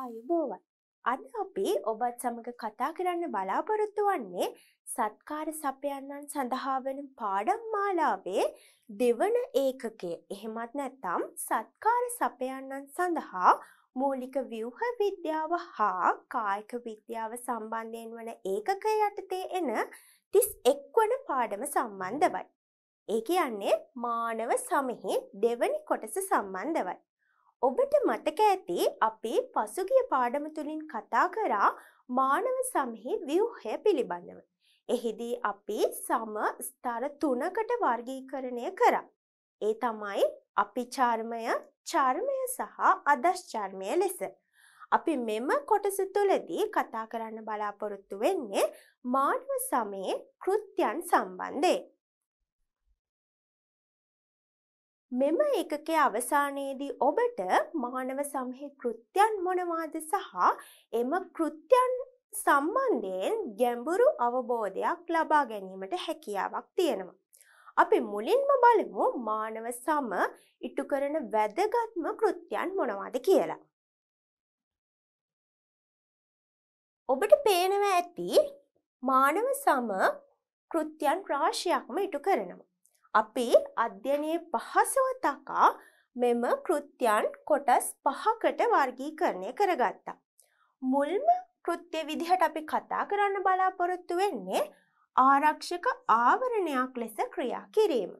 ආයුබෝවන්. අද අපි ඔබත් සමග කතා කරන්න බලාපොරොත්තු වන්නේ සත්කාර සපයන්නන් සඳහා වෙන පාඩම් මාලාවේ දෙවන ඒකකය. එහෙමත් නැත්නම් සත්කාර සපයන්නන් සඳහා මූලික ව්‍යුහ විද්‍යාව හා කායික විද්‍යාව සම්බන්ධයෙන් වන ඒකක යටතේ එන 31 වන පාඩම සම්බන්ධවයි. ඒ කියන්නේ මානව සමෙහි දෙවනි කොටස සම්බන්ධවයි. ඔබට මතක ඇති අපේ පසුගිය පාඩම තුලින් කතා කරා මානව සමහි ව්‍යුහය පිළිබඳව. එහිදී අපි සම ස්තර තුනකට වර්ගීකරණය කරා. ඒ තමයි අපිචාර්මය, චර්මය සහ අදශ්චර්මය ලෙස. අපි මෙම කොටස තුලදී කතා කරන්න බලාපොරොත්තු වෙන්නේ මානව සමයේ කෘත්‍යයන් සම්බන්ධයෙන්. මෙම ඒකකයේ අවසානයේදී ඔබට මානව සමහි කෘත්‍යයන් මොනවාද සහ එම කෘත්‍යයන් සම්බන්ධයෙන් ගැඹුරු අවබෝධයක් ලබා ගැනීමට හැකියාවක් තියෙනවා. අපි මුලින්ම බලමු මානව සම ඉටු කරන වැදගත්ම කෘත්‍යයන් මොනවාද කියලා. ඔබට පේනවා ඇති මානව සම කෘත්‍යයන් රාශියක්ම ඉටු කරනවා. අපි අධ්‍යයනයේ පහසුව තකා මෙම කෘත්‍යයන් කොටස් පහකට වර්ගීකරණය කරගත්තා. මුල්ම කෘත්‍ය විදිහට අපි කතා කරන්න බලාපොරොත්තු වෙන්නේ ආරක්ෂක ආවරණයක් ලෙස ක්‍රියා කිරීම.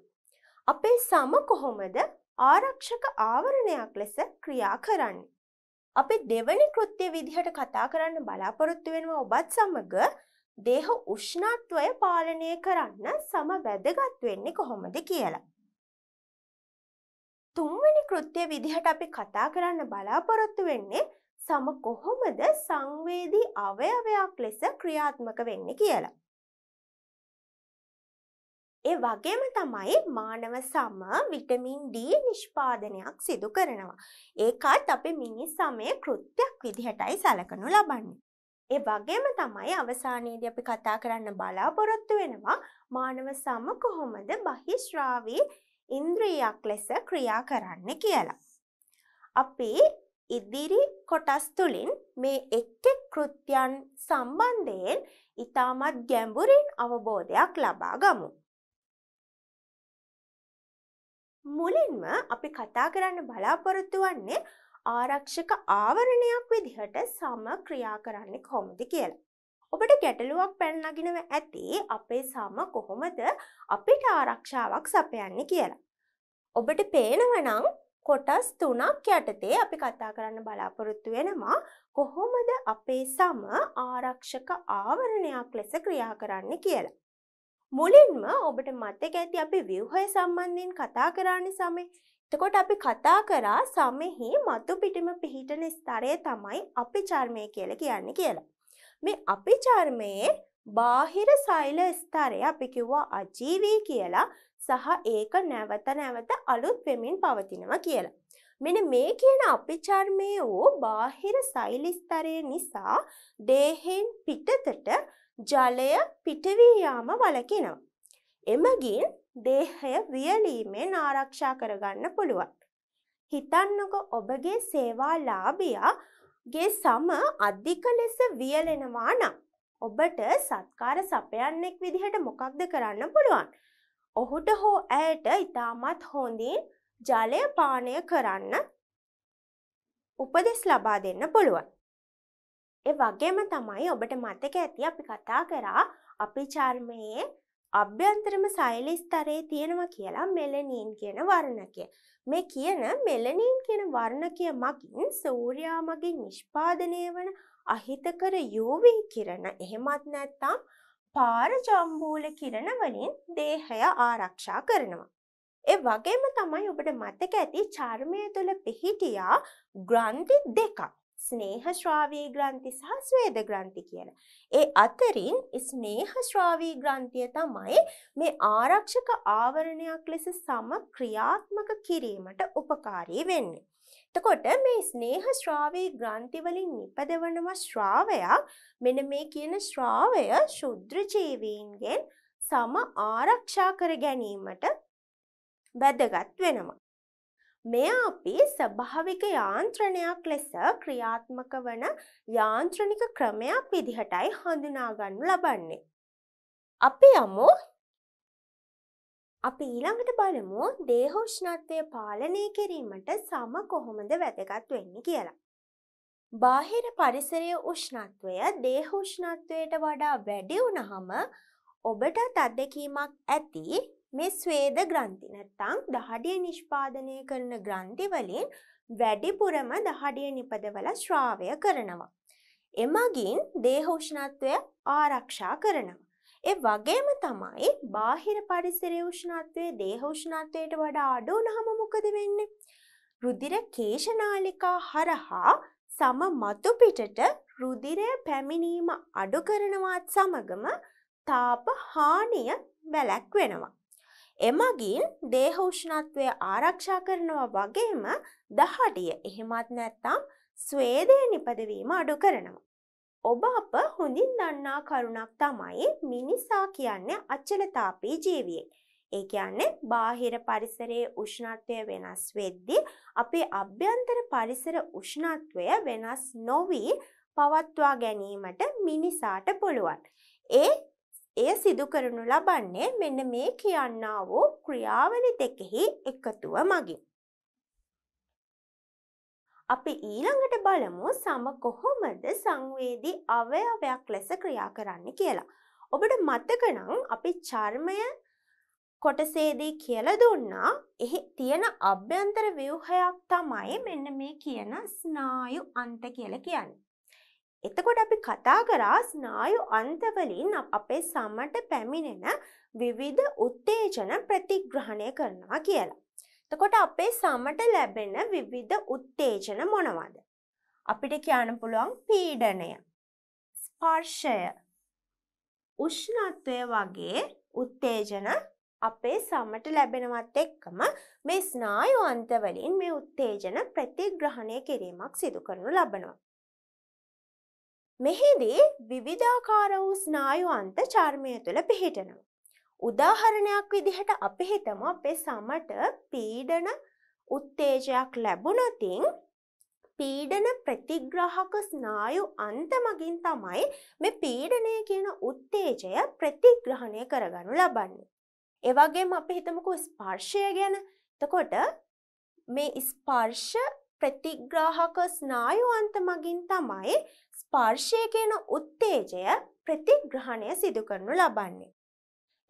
අපේ සම කොහොමද ආරක්ෂක ආවරණයක් ලෙස ක්‍රියා කරන්නේ. අපි දෙවනි කෘත්‍ය විදිහට කතා කරන්න බලාපොරොත්තු වෙනවා ඔබත් සමග දේහ උෂ්ණත්වය පාලනය කරන්න සම වැදගත් වෙන්නේ කොහොමද කියලා. තුන්වෙනි කෘත්‍ය විදිහට අපි කතා කරන්න බලාපොරොත්තු වෙන්නේ සම කොහොමද සංවේදී අවයවයක් ලෙස ක්‍රියාත්මක වෙන්නේ කියලා. ඒ වගේම තමයි මානව සම විටමින් D නිෂ්පාදනයක් සිදු කරනවා. ඒකත් අපි මිනිස් සමය කෘත්‍යයක් විදිහටයි සලකනු ලබන්නේ. ඒ වගේම තමයි අවසානයේදී අපි කතා කරන්න බලාපොරොත්තු වෙනවා මානව සම කොහොමද බහිශ්‍රාවී ඉන්ද්‍රියක් ලෙස ක්‍රියා කරන්න කියලා. අපි ඉදිරි කොටස් තුලින් මේ එක් එක් කෘත්‍යයන් සම්බන්ධයෙන් ඊටමත් ගැඹුරින් අවබෝධයක් ලබා ගමු. මුලින්ම අපි කතා කරන්න බලාපොරොත්තු වෙන්නේ ආරක්ෂක ආවරණයක් විදිහට සම ක්‍රියා කරන්නේ කොහොමද කියලා. ඔබට ගැටලුවක් පැන නගිනව ඇති අපේ සම කොහොමද අපිට ආරක්ෂාවක් සපයන්නේ කියලා. ඔබට පේනවනම් කොටස් තුනක් යටතේ අපි කතා කරන්න බලාපොරොත්තු වෙනවා කොහොමද අපේ සම ආරක්ෂක ආවරණයක් ලෙස ක්‍රියා කරන්න කියලා. මුලින්ම ඔබට මතක ඇති අපි ව්‍යුහය සම්බන්ධයෙන් කතා කරන්නේ සමේ එතකොට අපි කතා කරා සමෙහි මතු පිටිම පිහිටන ස්තරය තමයි අපි චර්මය කියලා කියන්නේ කියලා. මේ අපි චර්මයේ බාහිර සෛල ස්තරය අපි කිව්වා අජීවී කියලා සහ ඒක නැවත නැවත අලුත් වෙමින් පවතිනවා කියලා. මෙන්න මේ කියන අපි චර්මයේ වූ බාහිර සෛල ස්තරය නිසා දේහෙන් පිටතට ජලය පිටවී යාම වළකිනවා. එමගින් දේහය වියලීමෙන් ආරක්ෂා කරගන්න පුළුවන්. හිතන්නක ඔබගේ සේවාලාභියා ගේ සම අධික ලෙස වියලෙනවා නම් ඔබට සත්කාර සපයන්නෙක් විදිහට මොකක්ද කරන්න පුළුවන්. ඔහුට හෝ ඇයට ඉතාමත් හොඳින් ජලය පානය කරන්න උපදෙස් ලබා දෙන්න පුළුවන්. ඒ වගේම තමයි ඔබට මතක ඇති අපි කතා කරා අපි චර්මයේ අභ්‍යන්තරම සෛල ස්තරයේ තියෙනවා කියලා මෙලනීන් කියන වර්ණකය. මේ කියන මෙලනීන් කියන වර්ණකය මගින් සූර්යා මගින් නිෂ්පාදනය වන අහිතකර UV කිරණ එහෙමත් නැත්නම් පාරජම්බූල කිරණ වලින් දේහය ආරක්ෂා කරනවා. ඒ වගේම තමයි ඔබට මතක ඇති චර්මය තුළ පිහිටියා ග්‍රන්ථි දෙකක්. ස්නේහ ශ්‍රාවී ග්‍රන්ථි සහ ස්වේද ග්‍රන්ථි කියලා. ඒ අතරින් ස්නේහ ශ්‍රාවී ග්‍රන්ථිය තමයි මේ ආරක්ෂක ආවරණයක් ලෙස සම ක්‍රියාත්මක කිරීමට උපකාරී වෙන්නේ. එතකොට මේ ස්නේහ ශ්‍රාවී ග්‍රන්ථි වලින් නිපදවනවා ශ්‍රාවයා මෙන්න මේ කියන ශ්‍රාවය ශුද්‍ර ජීවීන්ගෙන් සම ආරක්ෂා කර ගැනීමට වැදගත් වෙනවා. මෙය අපි ස්වභාවික යාන්ත්‍රණයක් ලෙස ක්‍රියාත්මක වන යාන්ත්‍රණික ක්‍රමයක් විදිහටයි හඳුනාගන්නු ලබන්නේ. අපි යමු අපි ඊළඟට බලමු දේහෝෂ්ණත්වය පාලනය කිරීමට සම කොහොමද වැදගත් වෙන්නේ කියලා. බාහිර පරිසරයේ උෂ්ණත්වය දේහෝෂ්ණත්වයට වඩා වැඩි වුණහම ඔබටත් අත්දැකීමක් ඇති මේ ස්වේද ග්‍රන්ථි නැත්තම් දහඩිය නිෂ්පාදනය කරන ග්‍රන්ථිවලින් වැඩිපුරම දහඩිය නිපදවල ශ්‍රාවය කරනවා. එමගින් දේහෝෂ්ණත්වය ආරක්ෂා කරනවා. ඒ වගේම තමයි බාහිර පරිසරය උෂ්ණත්වය දේහෝෂ්ණත්වයට වඩා අඩු වුණහම මොකද වෙන්නේ? රුධිර කේශනාලිකා හරහා සම මතු පිටට රුධිරය පැමිණීම අඩු කරනවත් සමගම තාප හානිය වැළැක්වෙනවා. එමගින් දේහ උෂ්ණත්වය ආරක්ෂා කරනවා වගේම දහඩිය එහෙමත් නැත්තම් ස්වේදය නිපදවීම අඩු කරනවා. ඔබ අප හොඳින් දන්නා කරුණක් තමයි මිනිසා කියන්නේ අච්චලතාපී ජීවියෙක්. ඒ කියන්නේ බාහිර පරිසරයේ උෂ්ණත්වය වෙනස් වෙද්දී අපේ අභ්‍යන්තර පරිසර උෂ්ණත්වය වෙනස් නොවී පවත්වා ගැනීමට මිනිසාට පුළුවන්. ඒ එය සිදු කරනු ලබන්නේ මෙන්න මේ කියන්නා වූ ක්‍රියාවලි දෙකෙහි එකතුව මගින්. අපි ඊළඟට බලමු සම කොහොමද සංවේදී අවයවයක් ලෙස ක්‍රියා කරන්න කියලා. ඔබට මතකනම් අපි චර්මය කොටසේදී කියල දුන්නා එහි තියෙන අභ්‍යන්තර ව්‍යවහයක් තමයි මෙන්න මේ කියන ස්නායු අන්ත කියල කියන්නේ. එතකොට අපි කතා කරා ස්නායු අන්තවලින් අපේ සමට පැමිණෙන විවිධ උත්තේජන ප්‍රතිග්‍රහණය කරනවා කියලා. එතකොට අපේ සමට ලැබෙන විවිධ උත්තේජන මොනවද? අපිට කියන්න පුළුවන් පීඩනය, ස්පර්ශය, උෂ්ණත්වය වගේ උත්තේජන අපේ සමට ලැබෙනවත් එක්කම මේ ස්නායු අන්තවලින් මේ උත්තේජන ප්‍රතිග්‍රහණය කිරීමක් සිදු කරනු ලබනවා. මෙහිදී විවිධාකාර වූ ස්නායු අන්ත චර්මය තුළ පිහිටනවා. උදාහරණයක් විදිහට අපි හිතමු අපේ සමට පීඩන උත්තේජයක් ලැබුණොතින් පීඩන ප්‍රතිග්‍රාහක ස්නායු අන්ත මගින් තමයි මේ පීඩනය කියන උත්තේජය ප්‍රතිග්‍රහණය කරගනු ලබන්නේ. එවගේම අපි හිතමුකෝ ස්පර්ශය ගැන. එතකොට මේ ස්පර්ශ ප්‍රතිග්‍රාහක ස්නායුවන්ත මගින් තමයි ස්පර්ශය කියන උත්තේජය ප්‍රතිග්‍රහණය සිදු කරනු ලබන්නේ.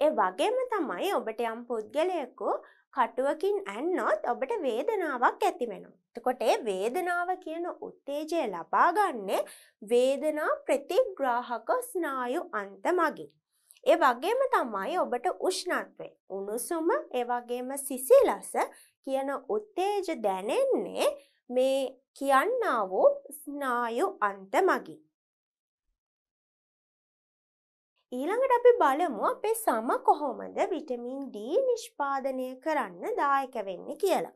ඒ වගේම තමයි ඔබට යම් පුද්ගලයෙකු කටුවකින් ඇන්නොත් ඔබට වේදනාවක් ඇති වෙනවා. එතකොට ඒ වේදනාව කියන උත්තේජය ලබාගන්නේ වේදනා ප්‍රතිග්‍රාහක ස්නායු අන්ත මගින්. ඒ වගේම තමයි ඔබට උෂ්ණත්වය, උණුසුම, ඒ වගේම සිසිලස කියන උත්තේජ දැනෙන්නේ මේ කියන්නා වූ ස්නායු අන්ත මගින්. ඊළඟට අපි බලමු අපේ සම කොහොමද විටමින් D නිෂ්පාදනය කරන්න දායක වෙන්නේ කියලා.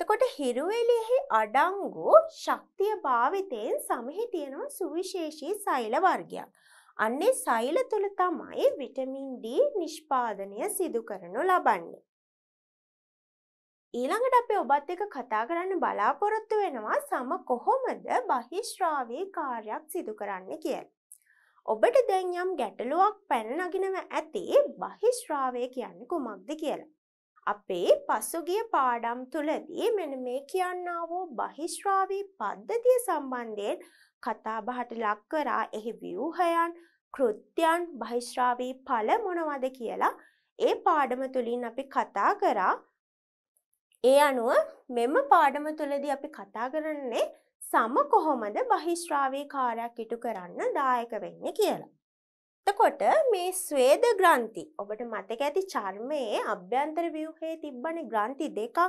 එතකොට හිරුවෙලියෙහි අඩංගු ශක්තිය භාවිතයෙන් සමහි තියෙනවා සුවිශේෂී සෛල වර්ගයක්. අන්නේ සෛල තුළ තමයි විටමින් D නිෂ්පාදනය සිදු කරනු ලබන්නේ. ඊළඟට අපේ ඔබත් එක කතා කරන්න බලාපොරොත්තු වෙනවා සම කොහොමද බහිශ්‍රාවී කාර්යක් සිදු කරන්න කියල. ඔබට දැන් යම් ගැටලුවක් පැන නගිනව ඇති බහිශ්‍රාවය කියන්න කුමක්ද කියලා. අපේ පසුගිය පාඩම් තුළදී මෙන මේ කියන්නා වූ බහිශ්‍රාවී පද්ධතිය සම්බන්ධයෙන් කතාබහට ලක්කරා එහි ව්‍යූහයන් කෘත්‍යයන් බහිශ්‍රාවී පල මොනවද කියලා ඒ පාඩම තුළින් අපි කතා කරා ඒ අනුව මෙම පාඩම තුළදී අපි කතා කරන්නේ සම කොහොමද බහිශ්‍රාවී කාර්යයක් ඉටු කරන්න දායක වෙන්නේ කියලා. එතකොට මේ ස්වේද ග්‍රන්ථි ඔබට මතක ඇති චර්මයේ අභ්‍යන්තර ව්‍යුහයේ තිබ්බන ග්‍රන්ථි දෙකක්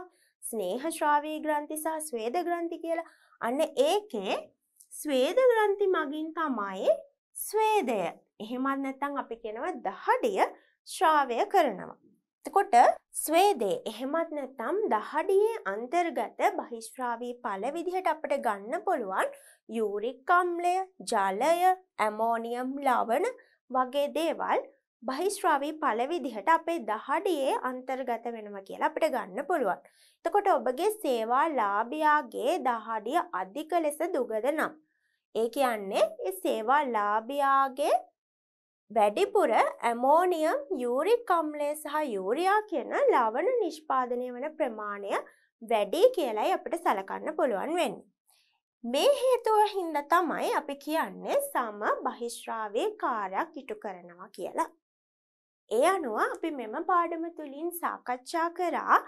ස්නේහ ශ්‍රාවී ග්‍රන්ථි සහ ස්වේද ග්‍රන්ථි කියලා. අන්න ඒකේ ස්වේද ග්‍රන්ථි මගින් තමයි ස්වේදය. එහෙමත් නැත්නම් අපි කියනවා දහඩිය ශ්‍රාවය කරනවා. එතකොට ස්වේදේ එහෙමත් නැත්නම් දහඩියේ අන්තර්ගත බහිශ්‍රාවී ඵල විදිහට අපිට ගන්න පුළුවන් යූරික් අම්ලය, ජලය, ඇමෝනියම් ලවණ වගේ දේවල් බහිශ්‍රාවී ඵල විදිහට අපේ දහඩියේ අන්තර්ගත වෙනවා කියලා අපිට ගන්න පුළුවන්. එතකොට ඔබගේ සේවා ලාභයාගේ දහඩිය අධික ලෙස දුගද නම් ඒ කියන්නේ ඒ සේවා ලාභයාගේ වැඩිපුර ඇමෝනියම් යුරික් අම්ලය සහ යුරයා කියන ලවණ නිෂ්පාදනය වන ප්‍රමාණය වැඩි කියලයි අපට සලකන්න පුළුවන් වෙන්න. මේ හේතුව හින්ද තමයි අපි කියන්නේ සම බහිශ්‍රාවේ කාරයක් ඉටු කරනවා කියලා. ඒ අනුව අපි මෙම පාඩම තුළින් සාකච්ඡා කරා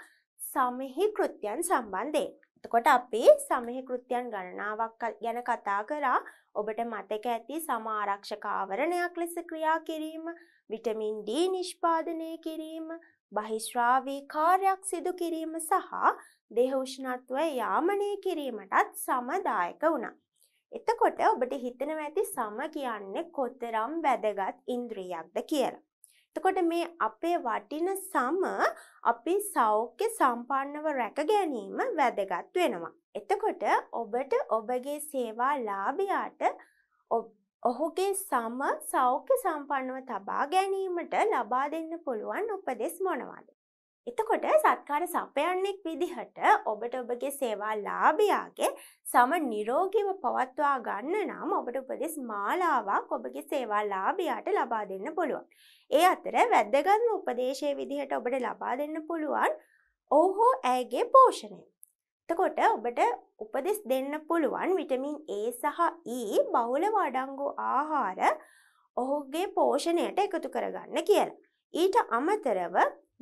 සමහි කෘත්‍යයන් සම්බන්ධයෙන්. එතකොට අපි සමහ කෘත්‍යයන් ගණනාවක් ගැන කතා කරා ඔබට මතක ඇති සමාරක්ෂක ආවරණයක් ලෙස ක්‍රියා කිරීම විටමින් D නිෂ්පාදනය කිරීම බහිශ්‍රාවී කාර්යක් සිදු කිරීම සහ දේහ උෂ්ණත්වය යාමනය කිරීමටත් සමදායක වුණා. එතකොට ඔබට හිතනවා ඇති සම කියන්නේ කොතරම් වැදගත් ඉන්ද්‍රියක්ද කියලා. එතකොට මේ අපේ වටින සම අපි සෞඛ්‍ය සම්පන්නව රැක ගැනීම වැදගත් වෙනවා. එතකොට ඔබට ඔබගේ සේවා ලාභයාට ඔහුගේ සම සෞඛ්‍ය සම්පන්නව තබා ගැනීමට ලබා දෙන්න පුළුවන් උපදෙස් මොනවාද? එතකොට සත්කාර සපයන්නෙක් විදිහට ඔබට ඔබගේ සේවා ලාභයාගේ සම නිරෝගීව පවත්වා ගන්න නම් ඔබට උපදෙස් මාලාවක් ඔබගේ සේවා ලාභයාට ලබා දෙන්න පුළුවන්. ඒ අතර වැදගත්ම උපදේශය විදිහට ඔබට ලබා දෙන්න පුළුවන් ඕහෝ ඇයගේ පෝෂණය. එතකොට ඔබට උපදෙස් දෙන්න පුළුවන් විටමින් A සහ E බහුලව අඩංගු ආහාර ඔහුගේ පෝෂණයට එකතු කරගන්න කියලා. ඊට අමතරව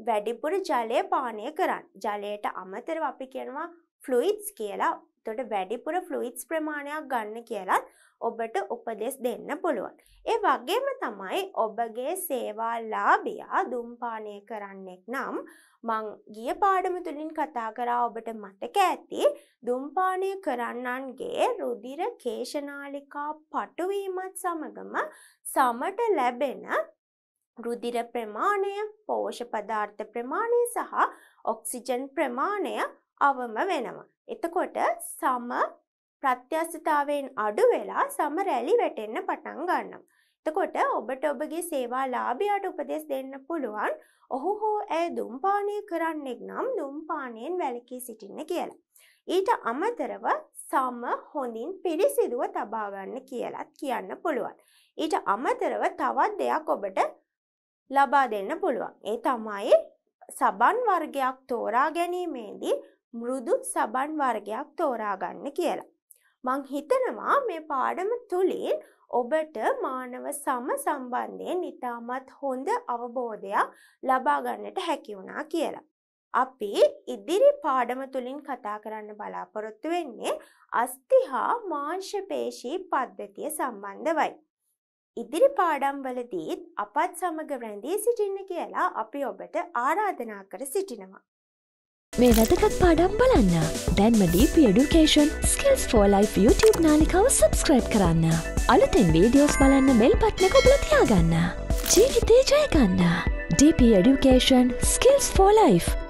වැඩිපුර ජලය පානය කරන්න. ජලයට අමතරව අපි කියනවා ෆ්ලුයිඩ්ස් කියලා. එතකොට වැඩිපුර ෆ්ලුයිඩ්ස් ප්‍රමාණයක් ගන්න කියලත් ඔබට උපදෙස් දෙන්න පුළුවන්. ඒ වගේම තමයි ඔබගේ සේවා ලාභයා දුම්පානය කරන්නෙක් නම් මං ගිය පාඩම තුළින් කතා කරා ඔබට මතක ඇති දුම්පානය කරන්නන්ගේ රුදිර කේශනාලිකා පටුවීමත් සමගම සමට ලැබෙන රුධිර ප්‍රමාණය, පෝෂක පදාර්ථ ප්‍රමාණය සහ ඔක්සිජන් ප්‍රමාණය අවම වෙනවා. එතකොට සම ප්‍රත්‍යස්ථතාවයෙන් අඩු වෙලා සම රැලි වැටෙන්න පටන් ගන්නවා. එතකොට ඔබට ඔබගේ සේවා ලාභයට උපදෙස් දෙන්න පුළුවන් ඔහු හෝ ඇය දුම්පානය කරන්නෙක් නම් දුම්පානයෙන් වැලකී සිටින්න කියලා. ඊට අමතරව සම හොඳින් පිරිසිදුව තබාගන්න කියලත් කියන්න පුළුවන්. ඊට අමතරව තවත් දෙයක් ඔබට ලබා දෙන්න පුළුවන්. ඒ තමයි සබන් වර්ගයක් තෝරා ගැනීමේදී මෘදු සබන් වර්ගයක් තෝරා ගන්න කියලා. මං හිතනවා මේ පාඩම තුළින් ඔබට මානව සම සම්බන්ධයෙන් ඉතාමත් හොඳ අවබෝධයක් ලබා ගන්නට හැකි වුණා කියලා. අපි ඉදිරි පාඩම තුළින් කතා කරන්න බලාපොරොත්තු වෙන්නේ අස්ති හා මාංශපේශී පද්ධතිය සම්බන්ධවයි. ඉදිරි පාඩම්වලදීත් අපත් සමග රැඳී සිටින්න කියලා අපි ඔබට ආරාධනා කර සිටිනවා. මේ වැදගත් පාඩම් බලන්න දැන්ම DP Education Skills for Life YouTube නාලිකව සබස්ක්‍රයිබ් කරන්න. අලුතෙන් වීඩියෝස් බලන්න මෙල් පට්නක ඔබලතියාගන්න. ජීවිතේ ජයගන්න. DP Education Skills for Life